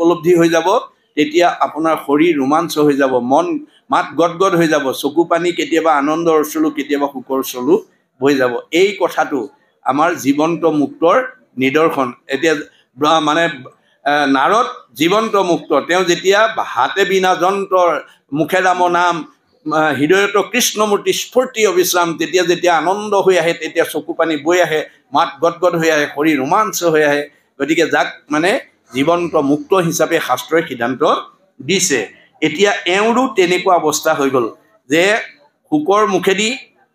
উপলব্ধি হৈ যাব তেতিয়া আপোনাৰ শৰীৰ ৰোমাঞ্চ হৈ যাব মন মাত গদগদ হৈ যাব চকু পানী কেতিয়াবা আনন্দৰ চলু কেতিয়াবা সুখৰ চলু বৈ যাব এই কথাটো আমাৰ জীৱন্ত মুক্তৰ নিদৰ্শন এতিয়া মানে নাৰদ জীৱন্ত মুক্ত তেওঁ যেতিয়া হাতে বিনা যন্ত্ৰৰ মুখে ৰাম নাম হৃদয়ত কৃষ্ণমূৰ্তি স্ফূৰ্তি অবিশ্ৰাম তেতিয়া যেতিয়া আনন্দ হৈ আহে তেতিয়া চকু পানী বৈ আহে মাত গদগদ হৈ আহে শৰীৰ ৰোমাঞ্চ হৈ আহে গতিকে যাক মানে জীৱন্ত মুক্ত হিচাপে শাস্ত্ৰই সিদ্ধান্ত দিছে এতিয়া এওঁৰো তেনেকুৱা অৱস্থা হৈ গ'ল যে শোকৰ মুখেদি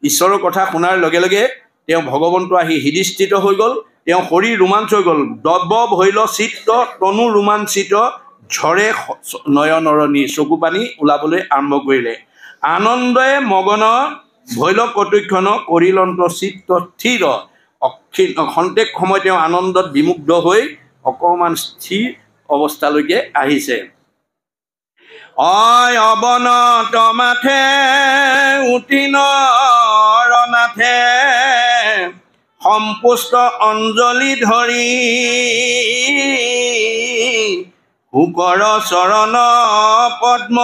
ঈশ্বৰৰ কথা শুনাৰ লগে লগে তেওঁ ভগৱন্ত আহি হৃদিষ্ঠিত হৈ গ'ল তেওঁ শৰীৰ ৰোমাঞ্চ হৈ গ'ল দব ভৈল চিত্ৰ তনু ৰোমাঞ্চিত ঝৰে নয়নৰণি চকু পানী ওলাবলৈ আৰম্ভ কৰিলে আনন্দই মগন ভৈল কটুক্ষণ কৰিলন্ত চিত্ৰ স্থিৰ অক্ষীণ ক্ষন্তেক সময় তেওঁ আনন্দত বিমুগ্ধ হৈ অকণমান স্থিৰ অৱস্থালৈকে আহিছে অয় অৱনত মাথে উঠি নাথে সম্পুষ্ট অঞ্জলি ধৰি শুকৰ চৰণ পদ্ম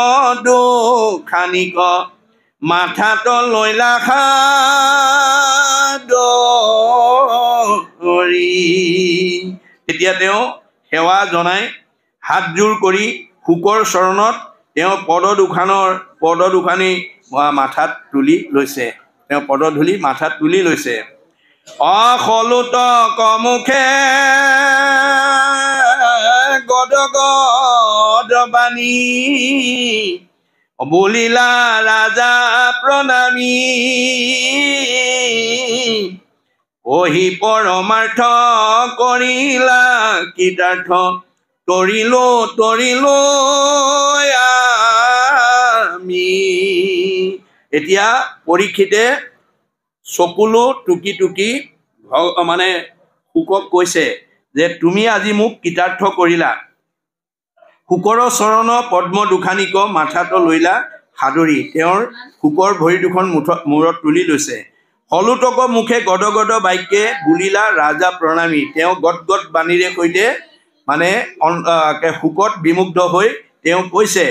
দুখানিক মাথাত লৈলা খৰি তেতিয়া তেওঁ সেৱা জনাই হাত জোৰ কৰি শোকৰ চৰণত তেওঁ পদ দুখানৰ পদ দুখানেই মাথাত তুলি লৈছে তেওঁ পদ ধূলি মাথাত তুলি লৈছে অসলুত কমুখে গদ বলিলা ৰাজা প্ৰণামী অহি পৰমাৰ্থ কৰিলা কৃতাৰ্থ তৰিলো তৰিলো আমি এতিয়া পৰীক্ষিতে চকুলো টুকি টুকি মানে শোকক কৈছে যে তুমি আজি মোক কৃতাৰ্থ কৰিলা শুকৰ চৰণ পদ্ম দুখানিক মাথাটো লৈলা সাদৰি তেওঁৰ শোকৰ ভৰি দুখন মুঠ মূৰত তুলি লৈছে হলুতক মুখে গদগদ বাক্যে বুলিলা ৰাজা প্ৰণামী তেওঁ গদগদ বাণীৰে সৈতে মানে শোকত বিমুগ্ধ হৈ তেওঁ কৈছে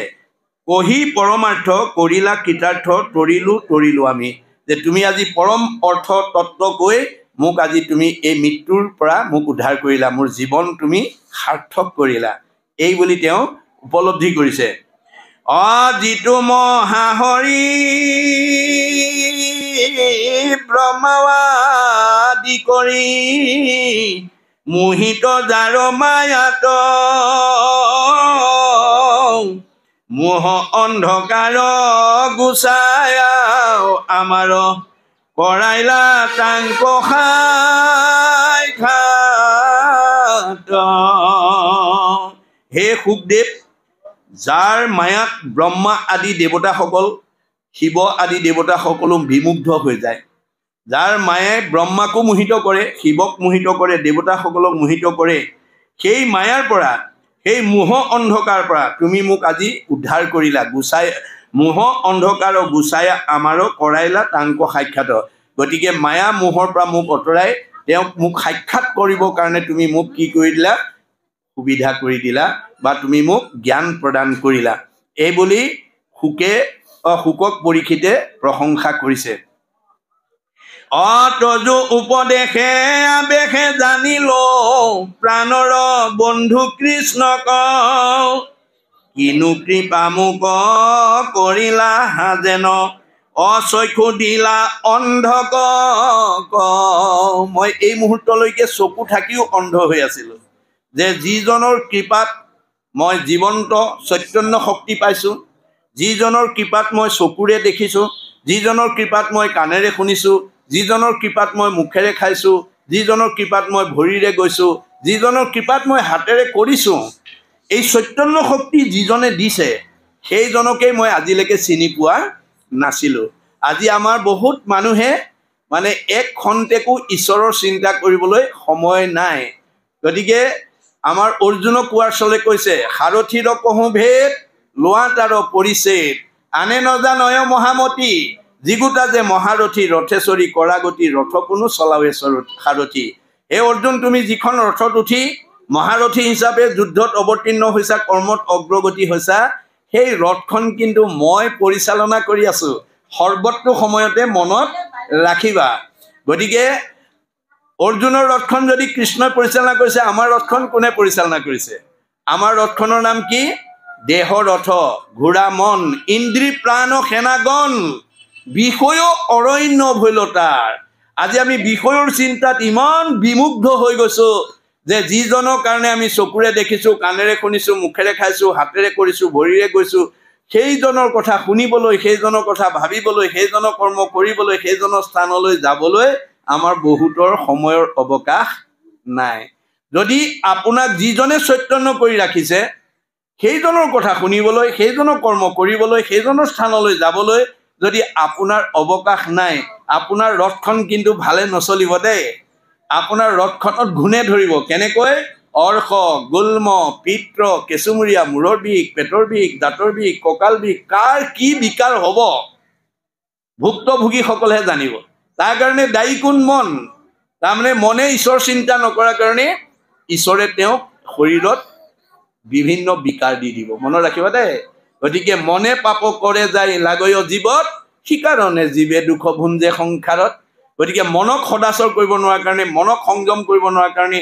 কহি পৰমাৰ্থ কৰিলা কৃতাৰ্থ তৰিলো তৰিলো আমি যে তুমি আজি পৰম অৰ্থ তত্ত্বকৈ মোক আজি তুমি এই মৃত্যুৰ পৰা মোক উদ্ধাৰ কৰিলা মোৰ জীৱন তুমি সাৰ্থক কৰিলা এই বুলি তেওঁ উপলব্ধি কৰিছে অ যিটো মহাহৰি ব্ৰহ্মাৱাদী কৰি মোহিত জাৰ মায়াত মোহ অন্ধকাৰ গুচাই আমাৰ পৰাইলা তাংক খাই হে সুখদেৱ যাৰ মায়াত ব্ৰহ্মা আদি দেৱতাসকল শিৱ আদি দেৱতাসকলো বিমুগ্ধ হৈ যায় যাৰ মায়ে ব্ৰহ্মাকো মোহিত কৰে শিৱক মোহিত কৰে দেৱতাসকলক মোহিত কৰে সেই মায়াৰ পৰা সেই মোহ অন্ধকাৰ পৰা তুমি মোক আজি উদ্ধাৰ কৰিলা গুচাই মোহ অন্ধকাৰ গুচাই আমাৰো কৰাইলা তাংক সাক্ষাত গতিকে মায়া মোহৰ পৰা মোক আঁতৰাই তেওঁক মোক সাক্ষাৎ কৰিবৰ কাৰণে তুমি মোক কি কৰি দিলা সুবিধা কৰি দিলা বা তুমি মোক জ্ঞান প্ৰদান কৰিলা এই বুলি শোকে অশোকক পৰীক্ষিতে প্ৰশংসা কৰিছে অতযো উপদেশে আবেশে জানিল প্ৰাণৰ বন্ধু কৃষ্ণক কিনো কৃপা মোক কৰিলা হাজেন অচক্ষু দিলা অন্ধক মই এই মুহূৰ্তলৈকে চকু থাকিও অন্ধ হৈ আছিলো যে যিজনৰ কৃপাত মই জীৱন্ত চৈতন্য শক্তি পাইছো যিজনৰ কৃপাত মই চকুৰে দেখিছোঁ যিজনৰ কৃপাত মই কাণেৰে শুনিছোঁ যিজনৰ কৃপাত মই মুখেৰে খাইছোঁ যিজনৰ কৃপাত মই ভৰিৰে গৈছোঁ যিজনৰ কৃপাত মই হাতেৰে কৰিছোঁ এই চৈতন্য শক্তি যিজনে দিছে সেইজনকেই মই আজিলৈকে চিনি পোৱা নাছিলোঁ আজি আমাৰ বহুত মানুহে মানে এক ক্ষন্তেকো ঈশ্বৰৰ চিন্তা কৰিবলৈ সময় নাই গতিকে আমাৰ অৰ্জুনক কোৱাৰ চলে কৈছে সাৰথিৰ কহোঁ ভেদ লোৱাত পৰিছে আনে নজান অয় মহামতি যিগোটা যে মহাৰথী ৰথেশ্বৰী কৰাগতি ৰথ কোনো চলাৱে সাৰথী হে অৰ্জুন তুমি যিখন ৰথত উঠি মহাৰথী হিচাপে যুদ্ধত অৱতীৰ্ণ হৈছা কৰ্মত অগ্ৰগতি হৈছা সেই ৰথখন কিন্তু মই পৰিচালনা কৰি আছো সৰ্বত্ব সময়তে মনত ৰাখিবা গতিকে অৰ্জুনৰ ৰথখন যদি কৃষ্ণই পৰিচালনা কৰিছে আমাৰ ৰথখন কোনে পৰিচালনা কৰিছে আমাৰ ৰথখনৰ নাম কি দেহ ৰথ ঘোঁৰা মন ইন্দ্ৰী প্ৰাণ সেনাগণ বিষয় অৰণ্য ভৈলতাৰ আজি আমি বিষয়ৰ চিন্তাত ইমান বিমুগ্ধ হৈ গৈছো যে যিজনৰ কাৰণে আমি চকুৰে দেখিছো কাণেৰে শুনিছো মুখেৰে খাইছো হাতেৰে কৰিছো ভৰিৰে গৈছো সেইজনৰ কথা শুনিবলৈ সেইজনৰ কথা ভাবিবলৈ সেইজনৰ কৰ্ম কৰিবলৈ সেইজনৰ স্থানলৈ যাবলৈ আমাৰ বহুতৰ সময়ৰ অৱকাশ নাই যদি আপোনাক যিজনে চৈতন্য কৰি ৰাখিছে সেইজনৰ কথা শুনিবলৈ সেইজনৰ কৰ্ম কৰিবলৈ সেইজনৰ স্থানলৈ যাবলৈ যদি আপোনাৰ অৱকাশ নাই আপোনাৰ ৰথখন কিন্তু ভালে নচলিব দেই আপোনাৰ ৰথখনত ঘূনে ধৰিব কেনেকৈ অৰ্ষ গুল্ম পিত্ৰ কেঁচুমৰীয়া মূৰৰ বিষ পেটৰ বিষ দাঁতৰ বিষ কঁকাল বিষ কাৰ কি বিকাৰ হ'ব ভুক্তভোগীসকলেহে জানিব তাৰ কাৰণে দায়ী কোন মন তাৰমানে মনে ঈশ্বৰ চিন্তা নকৰাৰ কাৰণে ঈশ্বৰে তেওঁক শৰীৰত বিভিন্ন বিকাৰ দি দিব মনত ৰাখিবা দেই গতিকে মনে পাপ কৰে যায় লাগয় জীৱত কাৰণে জীৱে দুখ ভুঞ্জে সংসাৰত গতিকে মনক সদাচৰ কৰিব নোৱাৰা কাৰণে মনক সংযম কৰিব নোৱাৰা কাৰণে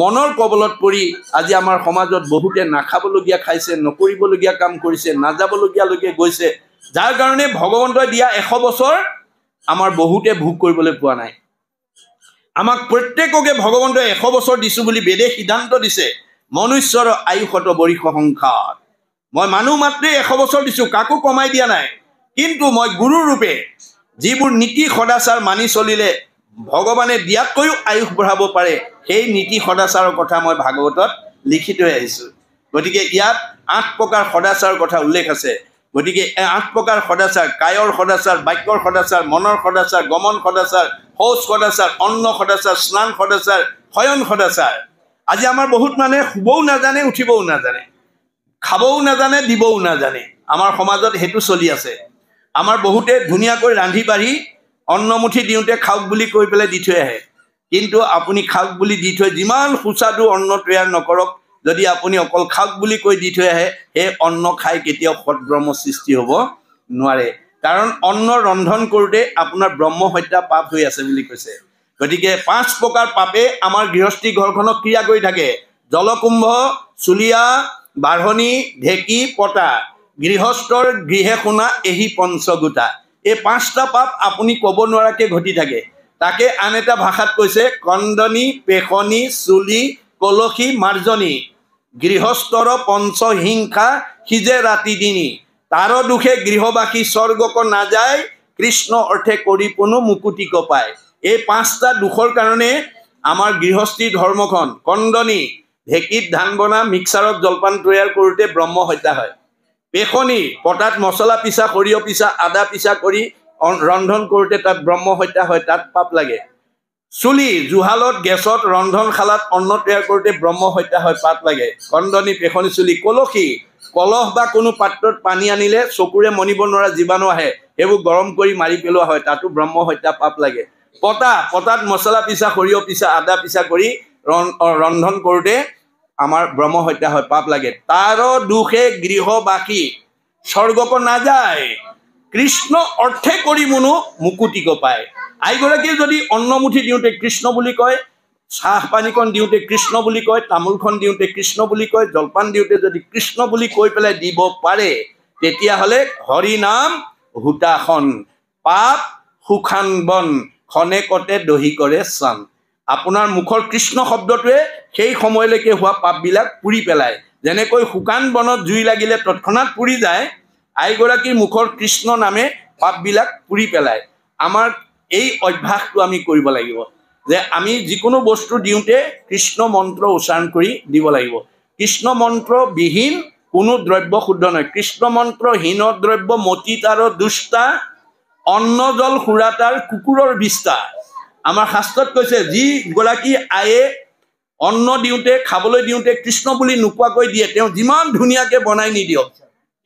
মনৰ কবলত পৰি আজি আমাৰ সমাজত বহুতে নাখাবলগীয়া খাইছে নকৰিবলগীয়া কাম কৰিছে নাযাবলগীয়া লৈকে গৈছে যাৰ কাৰণে ভগৱন্তই দিয়া এশ বছৰ আমাৰ বহুতে ভোগ কৰিবলৈ পোৱা নাই আমাক প্ৰত্যেককে ভগৱন্তই এশ বছৰ দিছোঁ বুলি বেদে সিদ্ধান্ত দিছে মনুষ্যৰ আয়ুসত বৰিষ সংসাৰ মই মানুহ মাত্ৰেই এশ বছৰ দিছো কাকো কমাই দিয়া নাই কিন্তু মই গুৰুৰূপে যিবোৰ নীতি সদাচাৰ মানি চলিলে ভগৱানে দিয়াতকৈও আয়ুস বঢ়াব পাৰে সেই নীতি সদাচাৰৰ কথা মই ভাগৱতত লিখি থৈ আহিছো গতিকে ইয়াত আঠ প্ৰকাৰ সদাচাৰৰ কথা উল্লেখ আছে গতিকে আঠ প্ৰকাৰ সদাচাৰ কায়ৰ সদাচাৰ বাক্যৰ সদাচাৰ মনৰ সদাচাৰ গমন সদাচাৰ শৌচ সদাচাৰ অন্ন সদাচাৰ স্নান সদাচাৰ শয়ন সদাচাৰ আজি আমাৰ বহুত মানুহে শুবও নাজানে উঠিবও নাজানে খাবও নাজানে দিবও নাজানে আমাৰ সমাজত সেইটো চলি আছে আমাৰ বহুতে ধুনীয়াকৈ ৰান্ধি বাঢ়ি অন্নমুঠি দিওঁতে খাওক বুলি কৈ পেলাই দি থৈ আহে কিন্তু আপুনি খাওক বুলি দি থৈ যিমান সুস্বাদু অন্ন তৈয়াৰ নকৰক যদি আপুনি অকল খাওক বুলি কৈ দি থৈ আহে সেই অন্ন খাই কেতিয়াও সদব্ৰহ্ম সৃষ্টি হ'ব নোৱাৰে কাৰণ অন্ন ৰন্ধন কৰোঁতে আপোনাৰ ব্ৰহ্মহত্যা পাপ হৈ আছে বুলি কৈছে গতিকে পাঁচ প্ৰকাৰ পাপে আমাৰ গৃহস্থী ঘৰখনক ক্ৰিয়া কৰি থাকে জলকুম্ভ চুলীয়া বাঢ়নি ঢেঁকী পতা গৃহস্থৰ গৃহে শুনা এহি পঞ্চ গোটা এই পাঁচটা পাপ আপুনি ক'ব নোৱাৰাকৈ ঘটি থাকে তাকে আন এটা ভাষাত কৈছে কন্দনী পেষনী চুলি কলসী মাৰ্জনী গৃহস্থৰ পঞ্চহিংসা সিজে ৰাতি দিনি তাৰ দুখে গৃহবাসী স্বৰ্গক নাযায় কৃষ্ণ অৰ্থে কৰি কোনো মুকুতি কপায় এই পাঁচটা দুখৰ কাৰণে আমাৰ গৃহস্থী ধৰ্মখন কন্দনী ঢেঁকীত ধান বনা মিক্সাৰত জলপান তৈয়াৰ কৰোঁতে ব্ৰহ্ম হত্যা হয় পেখনি পটাত মছলা পিছা সৰিয়হ পিছা আদা পিছা কৰি ৰন্ধন কৰোঁতে তাত ব্ৰহ্ম হত্যা হয় তাত পাপ লাগে চুলি জুহালত গেছত ৰন্ধনশালাত অন্ন তৈয়াৰ কৰোঁতে ব্ৰহ্ম হত্যা হয় পাপ লাগে কন্দনি পেখনি চুলি কলসী কলহ বা কোনো পাত্ৰত পানী আনিলে চকুৰে মনিব নোৱাৰা জীৱাণু আহে সেইবোৰ গৰম কৰি মাৰি পেলোৱা হয় তাতো ব্ৰহ্ম হত্যা পাপ লাগে পতা পতাত মছলা পিছা সৰিয়হ পিছা আদা পিছা কৰি ৰন্ধন কৰোঁতে আমাৰ ব্ৰহ্মহত্যা হয় পাপ লাগে তাৰ দুখে গৃহবাসী স্বৰ্গপ নাযায় কৃষ্ণ অৰ্থে কৰি মুনো মুকুটিক পায় আইগৰাকীয়ে যদি অন্নমুঠি দিওঁতে কৃষ্ণ বুলি কয় চাহ পানীকণ দিওঁতে কৃষ্ণ বুলি কয় তামোলখন দিওঁতে কৃষ্ণ বুলি কয় জলপান দিওঁতে যদি কৃষ্ণ বুলি কৈ পেলাই দিব পাৰে তেতিয়াহ'লে হৰি নাম হুতাসন পাপ সুখান বন খনেকতে দহি কৰে চান আপোনাৰ মুখৰ কৃষ্ণ শব্দটোৱে সেই সময়লৈকে হোৱা পাপবিলাক পুৰি পেলায় যেনেকৈ শুকান বনত জুই লাগিলে তৎক্ষণাত পুৰি যায় আইগৰাকীৰ মুখৰ কৃষ্ণ নামে পাপবিলাক পুৰি পেলায় আমাৰ এই অভ্যাসটো আমি কৰিব লাগিব যে আমি যিকোনো বস্তু দিওঁতে কৃষ্ণ মন্ত্ৰ উচ্চাৰণ কৰি দিব লাগিব কৃষ্ণ মন্ত্ৰ বিহীন কোনো দ্ৰব্য শুদ্ধ নহয় কৃষ্ণ মন্ত্ৰ হীন দ্ৰব্য মতিত আৰু দুষ্টা অন্ন জল সুৰা তাৰ কুকুৰৰ বিষ্ঠা আমাৰ শাস্ত্ৰত কৈছে যি গৰাকী আয়ে অন্ন দিওঁতে খাবলৈ দিওঁতে কৃষ্ণ বুলি নোকোৱাকৈ দিয়ে তেওঁ যিমান ধুনীয়াকৈ বনাই নিদিয়ক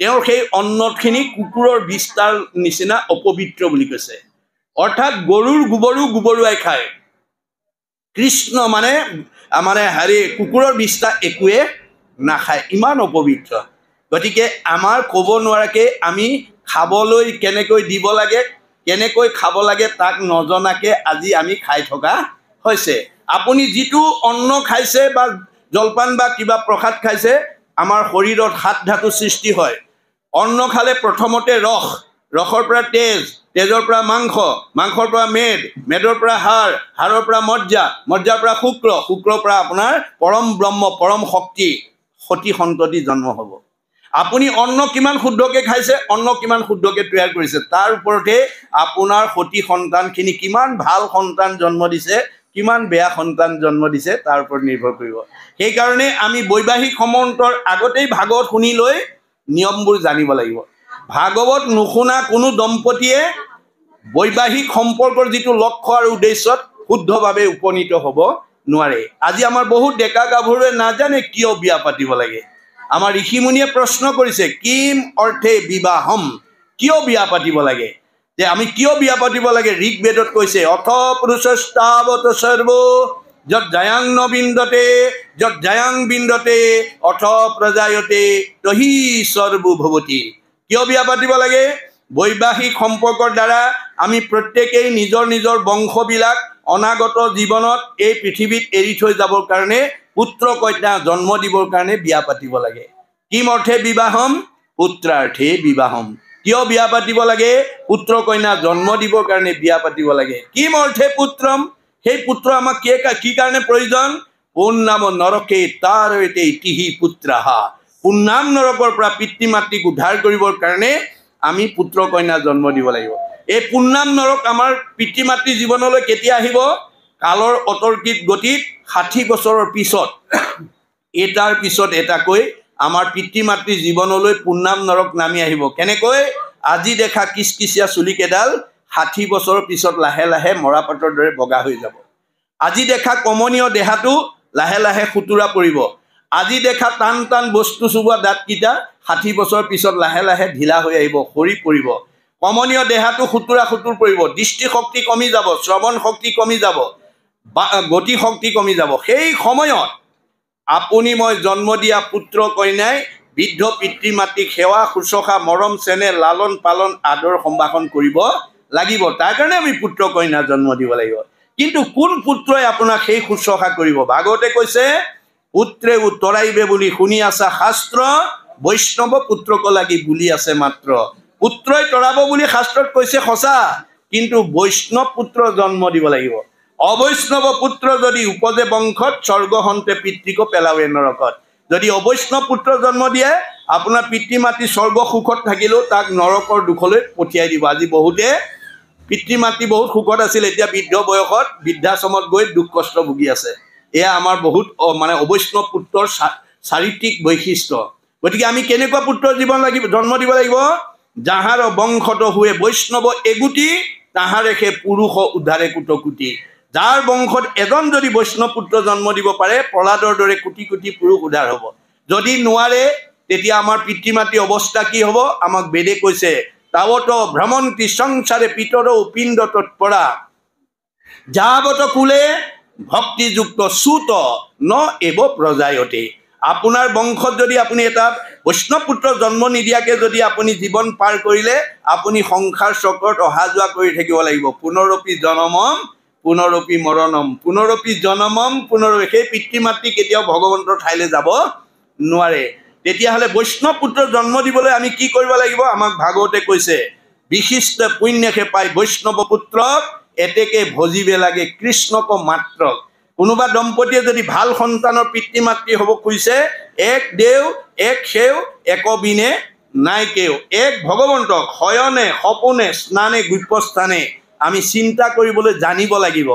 তেওঁৰ সেই অন্নখিনি কুকুৰৰ বিস্তাৰ নিচিনা অপবিত্ৰ বুলি কৈছে অৰ্থাৎ গৰুৰ গোবৰো গোবৰুৱাই খায় কৃষ্ণ মানে মানে হেৰি কুকুৰৰ বিষ্ঠা একোৱে নাখায় ইমান অপবিত্ৰ গতিকে আমাৰ ক'ব নোৱাৰাকৈ আমি খাবলৈ কেনেকৈ দিব লাগে কেনেকৈ খাব লাগে তাক নজনাকে আজি আমি খাই থকা হৈছে আপুনি যিটো অন্ন খাইছে বা জলপান বা কিবা প্ৰসাদ খাইছে আমাৰ শৰীৰত হাত ধাতু সৃষ্টি হয় অন্ন খালে প্ৰথমতে ৰস ৰসৰ পৰা তেজ তেজৰ পৰা মাংস মাংসৰ পৰা মেদ মেদৰ পৰা হাড় হাড়ৰ পৰা মৰ্যা মৰ্যাৰ পৰা শুক্ৰ শুক্ৰৰ পৰা আপোনাৰ পৰম ব্ৰহ্ম পৰম শক্তি সতী সন্ততি জন্ম হ'ব আপুনি অন্ন কিমান শুদ্ধকে খাইছে অন্ন কিমান শুদ্ধকে তৈয়াৰ কৰিছে তাৰ ওপৰতে আপোনাৰ সতী সন্তানখিনি কিমান ভাল সন্তান জন্ম দিছে কিমান বেয়া সন্তান জন্ম দিছে তাৰ ওপৰত নিৰ্ভৰ কৰিব সেইকাৰণে আমি বৈবাহিক সমন্তৰ আগতেই ভাগৱত শুনি লৈ নিয়মবোৰ জানিব লাগিব ভাগৱত নুশুনা কোনো দম্পতীয়ে বৈবাহিক সম্পৰ্কৰ যিটো লক্ষ্য আৰু উদ্দেশ্যত শুদ্ধভাৱে উপনীত হ'ব নোৱাৰে আজি আমাৰ বহুত ডেকা গাভৰুৱে নাজানে কিয় বিয়া পাতিব লাগে আমাৰ ঋষিমুনিয়ে প্ৰশ্ন কৰিছে কিম অৰ্থে বিবাহম কিয় বিয়া পাতিব লাগে যে আমি কিয় বিয়া পাতিব লাগে ঋগবেদত কৈছে অথ পুৰুষস্তাৱত সৰ্ব যত জায়াং ন যত জায়াং বিন্দতে অথ প্ৰজায়তে তহি সৰ্বো ভৱতী কিয় বিয়া পাতিব লাগে বৈবাহিক সম্পৰ্কৰ দ্বাৰা আমি প্ৰত্যেকেই নিজৰ নিজৰ বংশবিলাক অনাগত জীৱনত এই পৃথিৱীত এৰি থৈ যাবৰ কাৰণে পুত্ৰ কন্যা জন্ম দিবৰ কাৰণে বিয়া পাতিব লাগে কিম অৰ্থে বিবাহম পুত্ৰাৰ্থে বিবাহম কিয় বিয়া পাতিব লাগে পুত্ৰ কন্যা জন্ম দিবৰ কাৰণে বিয়া পাতিব লাগে কিম অৰ্থে পুত্ৰম সেই পুত্ৰ আমাক কি কি কাৰণে প্ৰয়োজন পূৰ্ণাম নৰকে তাৰ তিহি পুত্ৰাহা পূৰ্ণাম নৰকৰ পৰা পিতৃ মাতৃক উদ্ধাৰ কৰিবৰ কাৰণে আমি পুত্ৰ কন্যা জন্ম দিব লাগিব এই পূৰ্ণাম নৰক আমাৰ পিতৃ মাতৃ জীৱনলৈ কেতিয়া আহিব কালৰ অতৰ্কিত গতিত ষাঠি বছৰৰ পিছত এটাৰ পিছত এটাকৈ আমাৰ পিতৃ মাতৃ জীৱনলৈ পূৰ্ণাম নৰক নামি আহিব কেনেকৈ আজি দেখা কিচকিচীয়া চুলিকেইডাল ষাঠি বছৰৰ পিছত লাহে লাহে মৰা মৰাপাতৰ দৰে বগা হৈ যাব আজি দেখা কমনীয় দেহাটো লাহে লাহে সোঁতোৰা পৰিব আজি দেখা টান টান বস্তু চুবোৱা দাঁতকেইটা ষাঠি বছৰৰ পিছত লাহে লাহে ঢিলা হৈ আহিব সৰি পৰিব কমনীয় দেহাটো সোঁতোৰা সোঁতোৰ পৰিব দৃষ্টিশক্তি কমি যাব শ্ৰৱণ শক্তি কমি যাব গতি শক্তি কমি যাব সেই সময়ত আপুনি মই জন্ম দিয়া পুত্ৰ কইনাই বৃদ্ধ পিতৃ মাতৃক সেৱা শুশ্ৰূষা মৰম চেনেহ লালন পালন আদৰ সম্ভাষণ কৰিব লাগিব তাৰ কাৰণে আমি পুত্ৰ কইনা জন্ম দিব লাগিব কিন্তু কোন পুত্ৰই আপোনাক সেই শুশ্ৰূষা কৰিব ভাগৱতে কৈছে পুত্ৰে উত্তৰাইবে বুলি শুনি আছা শাস্ত্ৰ বৈষ্ণৱ পুত্ৰক লাগি বুলি আছে মাত্ৰ পুত্ৰই তৰাব বুলি শাস্ত্ৰত কৈছে সঁচা কিন্তু বৈষ্ণৱ পুত্ৰ জন্ম দিব লাগিব অবৈষ্ণৱ পুত্ৰ যদি উপজে বংশত স্বৰ্গহন্তে পিতৃকো পেলাওৱে নৰকত যদি অবৈষ্ণৱ পুত্ৰ জন্ম দিয়ে আপোনাৰ পিতৃ মাতৃ স্বৰ্গ সুখত থাকিলেও তাক নৰকৰ দুখলৈ পঠিয়াই দিব আজি বহুতে পিতৃ মাতৃ বহুত সুখত আছিল এতিয়া বৃদ্ধ বয়সত বৃদ্ধাশ্ৰমত গৈ দুখ কষ্ট ভুগি আছে এয়া আমাৰ বহুত মানে অবৈষ্ণৱ পুত্ৰৰ চাৰিত্ৰিক বৈশিষ্ট্য গতিকে আমি কেনেকুৱা পুত্ৰ জীৱন লাগিব জন্ম দিব লাগিব যাহাৰ বংশত হুৱে বৈষ্ণৱ এগুটি তাহাৰে সেই পুৰুষ উদ্ধাৰে কুটকুটি যাৰ বংশত এজন যদি বৈষ্ণৱপুত্ৰ জন্ম দিব পাৰে প্ৰহ্লাদৰ দৰে কোটি কোটি পুৰুষ উদ্ধাৰ হ'ব যদি নোৱাৰে তেতিয়া আমাৰ পিতৃ মাতৃ অৱস্থা কি হ'ব আমাক বেদে কৈছে তাৱত ভ্ৰমন্তি সংসাৰে পিতৰ উপিণ্ড তৎপৰা যাৱত কুলে ভক্তিযুক্ত চুত ন এব প্ৰজায়তে আপোনাৰ বংশত যদি আপুনি এটা বৈষ্ণৱপুত্ৰ জন্ম নিদিয়াকে যদি আপুনি জীৱন পাৰ কৰিলে আপুনি সংসাৰ চক্ৰত অহা যোৱা কৰি থাকিব লাগিব পুনৰপি জনমম পুনৰপি মৰণম পুনৰপি জনমম পুনৰ সেই পিতৃ মাতৃ কেতিয়াও ভগৱন্তৰ ঠাইলৈ যাব নোৱাৰে তেতিয়াহ'লে বৈষ্ণৱ পুত্ৰ জন্ম দিবলৈ আমি কি কৰিব লাগিব আমাক ভাগৱতে কৈছে বিশিষ্ট পুণ্যসে পাই বৈষ্ণৱ পুত্ৰক এতেকে ভজিবে লাগে কৃষ্ণক মাত্ৰক কোনোবা দম্পতীয়ে যদি ভাল সন্তানৰ পিতৃ মাতৃ হ'ব খুজিছে এক দেও এক সেও এক বিনে নাই কেও এক ভগৱন্তক শয়নে সপোনে স্নানে গুপ্যস্থানে আমি চিন্তা কৰিবলৈ জানিব লাগিব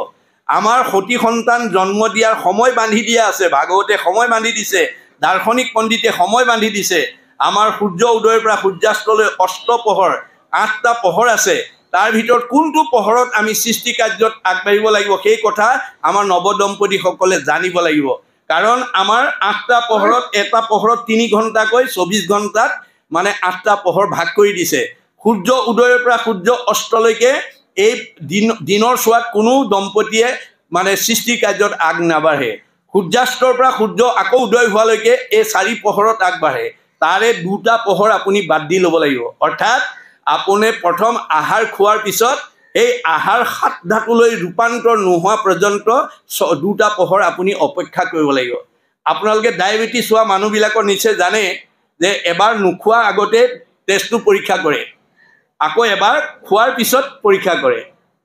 আমাৰ সতী সন্তান জন্ম দিয়াৰ সময় বান্ধি দিয়া আছে ভাগৱতে সময় বান্ধি দিছে দাৰ্শনিক পণ্ডিতে সময় বান্ধি দিছে আমাৰ সূৰ্য উদয়ৰ পৰা সূৰ্যাস্তলৈ পোহৰ আঠটা পোহৰ আছে তাৰ ভিতৰত কোনটো পোহৰত আমি সৃষ্টি কাৰ্যত আগবাঢ়িব লাগিব সেই কথা আমাৰ নৱদম্পতীসকলে জানিব লাগিব কাৰণ আমাৰ আঠটা পোহৰত এটা পোহৰত তিনি ঘণ্টাকৈ চৌবিছ ঘণ্টাত মানে আঠটা পোহৰ ভাগ কৰি দিছে সূৰ্য উদয়ৰ পৰা সূৰ্য অস্তলৈকে এই দিন দিনৰ চোৱাত কোনো দম্পতীয়ে মানে সৃষ্টি কাৰ্যত আগ নাবাঢ়ে সূৰ্যাস্তৰ পৰা সূৰ্য আকৌ উদয় হোৱালৈকে এই চাৰি পোহৰত আগবাঢ়ে তাৰে দুটা পোহৰ আপুনি বাদ দি ল'ব লাগিব অৰ্থাৎ আপুনি প্ৰথম আহাৰ খোৱাৰ পিছত এই আহাৰ সাত ধাতুলৈ ৰূপান্তৰ নোহোৱা পৰ্যন্ত দুটা পোহৰ আপুনি অপেক্ষা কৰিব লাগিব আপোনালোকে ডায়েবেটিছ হোৱা মানুহবিলাকৰ নিশ্চয় জানে যে এবাৰ নোখোৱাৰ আগতে টেষ্টটো পৰীক্ষা কৰে আকৌ এবাৰ খোৱাৰ পিছত পৰীক্ষা কৰে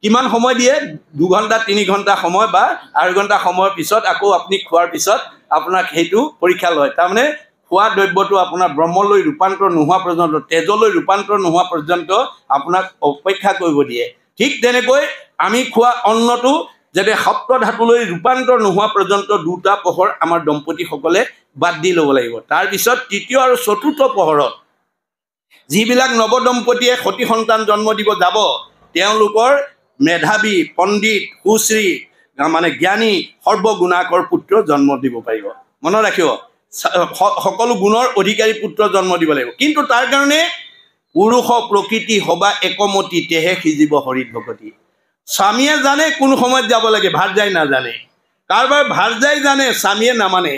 কিমান সময় দিয়ে দুঘণ্টা তিনি ঘণ্টা সময় বা আঢ়ৈ ঘণ্টা সময়ৰ পিছত আকৌ আপুনি খোৱাৰ পিছত আপোনাক সেইটো পৰীক্ষা লয় তাৰমানে খোৱা দ্ৰব্যটো আপোনাৰ ব্ৰহ্মলৈ ৰূপান্তৰ নোহোৱা পৰ্যন্ত তেজলৈ ৰূপান্তৰ নোহোৱা পৰ্যন্ত আপোনাক অপেক্ষা কৰিব দিয়ে ঠিক তেনেকৈ আমি খোৱা অন্নটো যাতে সপ্তধাতুলৈ ৰূপান্তৰ নোহোৱা পৰ্যন্ত দুটা পোহৰ আমাৰ দম্পতীসকলে বাদ দি ল'ব লাগিব তাৰপিছত তৃতীয় আৰু চতুৰ্থ পোহৰত যিবিলাক নৱদম্পতীয়ে সতী সন্তান জন্ম দিব যাব তেওঁলোকৰ মেধাৱী পণ্ডিত সুশ্ৰী মানে জ্ঞানী সৰ্বগুণাকৰ পুত্ৰ জন্ম দিব পাৰিব মনত ৰাখিব সকলো গুণৰ অধিকাৰী পুত্ৰ জন্ম দিব লাগিব কিন্তু তাৰ কাৰণে পুৰুষ প্ৰকৃতি হবা একমতি তেহে সিজিব হৰি ভকতি স্বামীয়ে জানে কোন সময়ত যাব লাগে ভাৰ যায় নাজানে কাৰোবাৰ ভাৰ যায় জানে স্বামীয়ে নামানে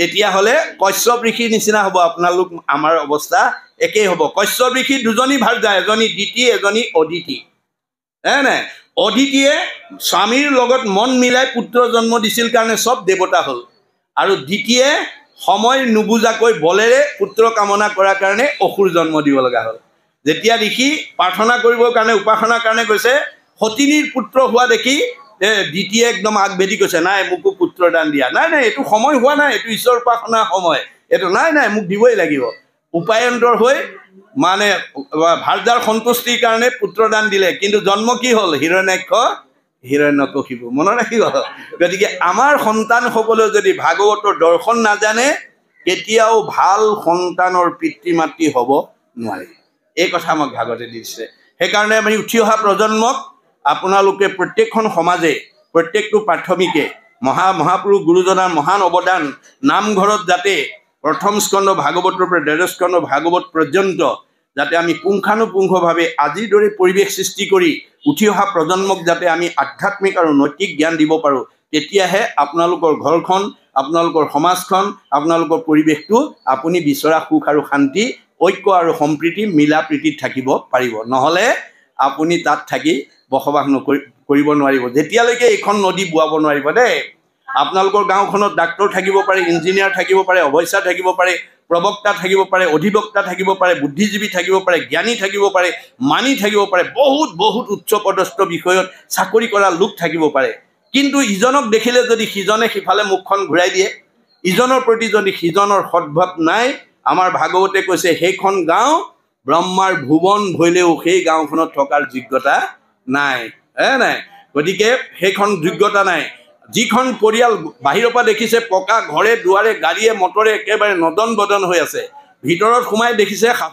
তেতিয়াহ'লে কশ্যপ ঋষিৰ নিচিনা হ'ব আপোনালোক আমাৰ অৱস্থা একেই হ'ব কশ্যপ ঋষি দুজনী ভাল যায় এজনী দ্বিতি এজনী অদিতি হয়নে অদিতিয়ে স্বামীৰ লগত মন মিলাই পুত্ৰ জন্ম দিছিল কাৰণে চব দেৱতা হ'ল আৰু দ্বিতীয়ে সময় নুবুজাকৈ বলেৰে পুত্ৰ কামনা কৰাৰ কাৰণে অসুৰ জন্ম দিব লগা হ'ল যেতিয়া দেখি প্ৰাৰ্থনা কৰিবৰ কাৰণে উপাসনাৰ কাৰণে কৈছে সতিনীৰ পুত্ৰ হোৱা দেখি দ্বিতীয়ে একদম আগবেদি কৈছে নাই মোকো দান দিয়া নাই নাই এইটো সময় হোৱা নাই এইটো ঈশ্বৰ উপাসনা সময় এইটো নাই নাই মোক দিবই লাগিব উপায়ন্তৰ হৈ মানে ভাৰ্যাৰ সন্তুষ্টিৰ কাৰণে পুত্ৰদান দিলে কিন্তু জন্ম কি হ'ল হিৰণ্যক্ষ হিৰণ্য কষিব মনত ৰাখিব গতিকে আমাৰ সন্তানসকলেও যদি ভাগৱতৰ দৰ্শন নাজানে কেতিয়াও ভাল সন্তানৰ পিতৃ মাতৃ হ'ব নোৱাৰে এই কথা আমাক ভাগৱতে দিছে সেইকাৰণে আমি উঠি অহা প্ৰজন্মক আপোনালোকে প্ৰত্যেকখন সমাজে প্ৰত্যেকটো প্ৰাথমিকে মহা মহাপুৰুষ গুৰুজনাৰ মহান অৱদান নামঘৰত যাতে প্ৰথম স্কন্দ ভাগৱতৰ পৰা ডেৰশ স্কন্দ ভাগৱত পৰ্যন্ত যাতে আমি পুংখানুপুংখভাৱে আজিৰ দৰে পৰিৱেশ সৃষ্টি কৰি উঠি অহা প্ৰজন্মক যাতে আমি আধ্যাত্মিক আৰু নৈতিক জ্ঞান দিব পাৰোঁ তেতিয়াহে আপোনালোকৰ ঘৰখন আপোনালোকৰ সমাজখন আপোনালোকৰ পৰিৱেশটো আপুনি বিচৰা সুখ আৰু শান্তি ঐক্য আৰু সম্প্ৰীতি মিলা প্ৰীতিত থাকিব পাৰিব নহ'লে আপুনি তাত থাকি বসবাস নকৰি কৰিব নোৱাৰিব যেতিয়ালৈকে এইখন নদী বোৱাব নোৱাৰিব দেই আপোনালোকৰ গাঁওখনত ডাক্তৰ থাকিব পাৰে ইঞ্জিনিয়াৰ থাকিব পাৰে অৱস্যা থাকিব পাৰে প্ৰবক্তা থাকিব পাৰে অধিবক্তা থাকিব পাৰে বুদ্ধিজীৱী থাকিব পাৰে জ্ঞানী থাকিব পাৰে মানি থাকিব পাৰে বহুত বহুত উচ্চ পদস্থ বিষয়ত চাকৰি কৰা লোক থাকিব পাৰে কিন্তু ইজনক দেখিলে যদি সিজনে সিফালে মুখখন ঘূৰাই দিয়ে ইজনৰ প্ৰতি যদি সিজনৰ সদ্ভাৱ নাই আমাৰ ভাগৱতে কৈছে সেইখন গাঁও ব্ৰহ্মাৰ ভুৱন ভৈলেও সেই গাঁওখনত থকাৰ যোগ্যতা নাই হে নাই গতিকে সেইখন যোগ্যতা নাই যিখন পৰিয়াল বাহিৰৰ পৰা দেখিছে পকা ঘৰে দুৱাৰে গাড়ীয়ে মটৰে একেবাৰে নদন বদন হৈ আছে ভিতৰত সোমাই দেখিছে